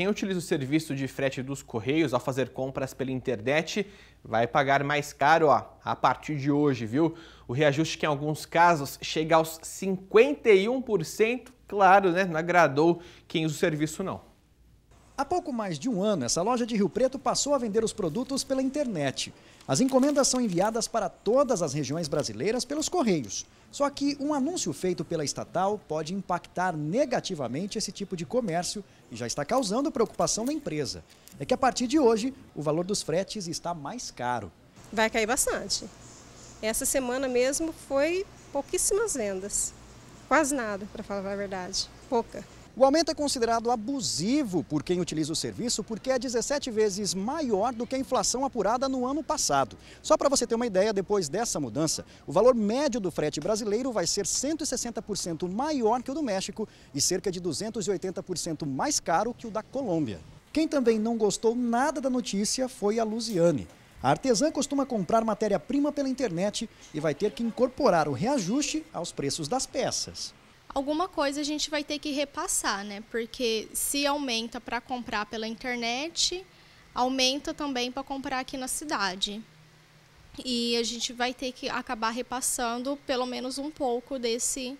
Quem utiliza o serviço de frete dos Correios ao fazer compras pela internet vai pagar mais caro ó, a partir de hoje, viu? O reajuste que em alguns casos chega aos 51%, claro, né? Não agradou quem usa o serviço não. Há pouco mais de um ano, essa loja de Rio Preto passou a vender os produtos pela internet. As encomendas são enviadas para todas as regiões brasileiras pelos correios. Só que um anúncio feito pela estatal pode impactar negativamente esse tipo de comércio e já está causando preocupação na empresa. É que a partir de hoje, o valor dos fretes está mais caro. Vai cair bastante. Essa semana mesmo foi pouquíssimas vendas. Quase nada, para falar a verdade. Pouca. O aumento é considerado abusivo por quem utiliza o serviço porque é 17 vezes maior do que a inflação apurada no ano passado. Só para você ter uma ideia, depois dessa mudança, o valor médio do frete brasileiro vai ser 160% maior que o do México e cerca de 280% mais caro que o da Colômbia. Quem também não gostou nada da notícia foi a Luziane. A artesã costuma comprar matéria-prima pela internet e vai ter que incorporar o reajuste aos preços das peças alguma coisa a gente vai ter que repassar, né? Porque se aumenta para comprar pela internet, aumenta também para comprar aqui na cidade. E a gente vai ter que acabar repassando pelo menos um pouco desse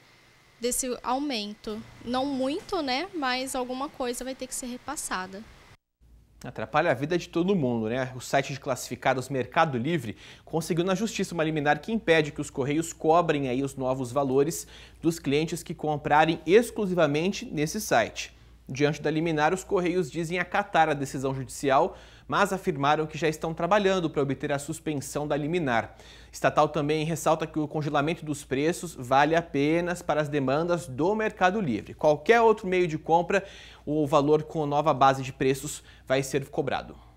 desse aumento. Não muito, né? Mas alguma coisa vai ter que ser repassada. Atrapalha a vida de todo mundo, né? O site de classificados Mercado Livre conseguiu na justiça uma liminar que impede que os correios cobrem aí os novos valores dos clientes que comprarem exclusivamente nesse site. Diante da liminar, os correios dizem acatar a decisão judicial, mas afirmaram que já estão trabalhando para obter a suspensão da liminar. Estatal também ressalta que o congelamento dos preços vale apenas para as demandas do Mercado Livre. Qualquer outro meio de compra, o valor com nova base de preços vai ser cobrado.